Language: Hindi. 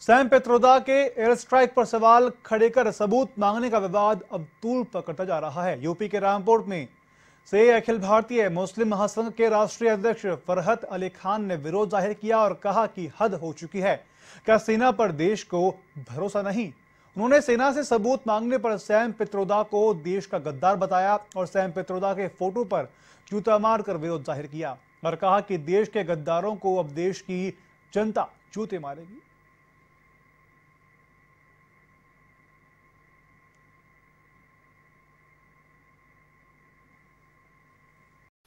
सैम पेत्रोदा के एयर स्ट्राइक पर सवाल खड़े कर सबूत मांगने का विवाद अब तूल पकड़ता जा रहा है यूपी के रामपुर में से अखिल भारतीय मुस्लिम महासंघ के राष्ट्रीय अध्यक्ष फरहत अली खान ने विरोध जाहिर किया और कहा कि हद हो चुकी है क्या सेना पर देश को भरोसा नहीं उन्होंने सेना से सबूत मांगने पर सैम पित्रोदा को देश का गद्दार बताया और सैम पित्रोदा के फोटो पर जूता मार कर विरोध जाहिर किया और कहा कि देश के गद्दारों को अब देश की जनता जूते मारेगी